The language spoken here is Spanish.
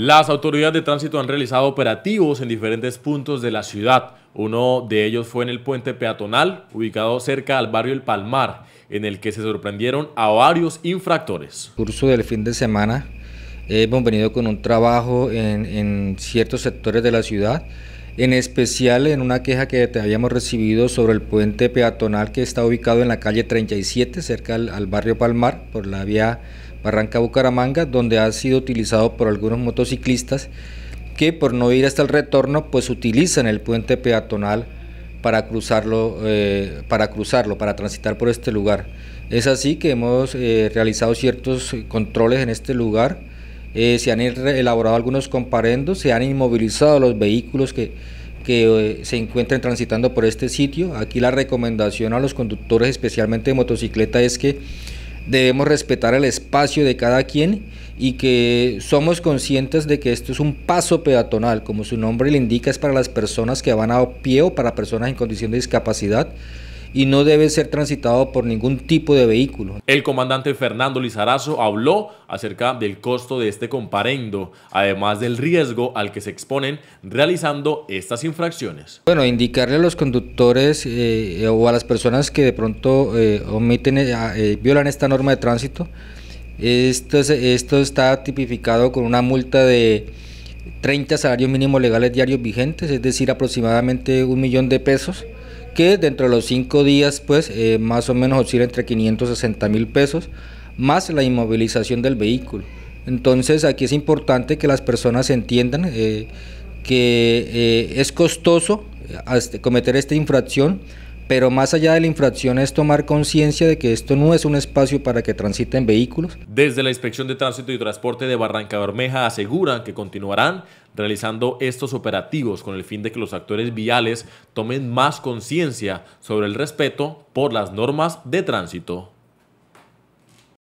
Las autoridades de tránsito han realizado operativos en diferentes puntos de la ciudad. Uno de ellos fue en el puente peatonal, ubicado cerca al barrio El Palmar, en el que se sorprendieron a varios infractores. curso del fin de semana hemos venido con un trabajo en ciertos sectores de la ciudad en especial en una queja que te habíamos recibido sobre el puente peatonal que está ubicado en la calle 37, cerca al, barrio Palmar, por la vía Barranca-Bucaramanga, donde ha sido utilizado por algunos motociclistas que por no ir hasta el retorno, pues utilizan el puente peatonal para cruzarlo, eh, para cruzarlo, para transitar por este lugar. Es así que hemos eh, realizado ciertos controles en este lugar eh, se han elaborado algunos comparendos, se han inmovilizado los vehículos que, eh, se encuentren transitando por este sitio. Aquí la recomendación a los conductores, especialmente de motocicleta, es que debemos respetar el espacio de cada quien y que somos conscientes de que esto es un paso peatonal, como su nombre le indica, es para las personas que van a pie o para personas en condición de discapacidad y no debe ser transitado por ningún tipo de vehículo. El comandante Fernando Lizarazo habló acerca del costo de este comparendo, además del riesgo al que se exponen realizando estas infracciones. Bueno, indicarle a los conductores eh, o a las personas que de pronto eh, omiten, eh, violan esta norma de tránsito, esto, esto está tipificado con una multa de 30 salarios mínimos legales diarios vigentes, es decir, aproximadamente un millón de pesos que dentro de los cinco días, pues eh, más o menos oscila entre 560 mil pesos, más la inmovilización del vehículo. Entonces aquí es importante que las personas entiendan eh, que eh, es costoso cometer esta infracción pero más allá de la infracción es tomar conciencia de que esto no es un espacio para que transiten vehículos. Desde la Inspección de Tránsito y Transporte de Barranca Bermeja aseguran que continuarán realizando estos operativos con el fin de que los actores viales tomen más conciencia sobre el respeto por las normas de tránsito.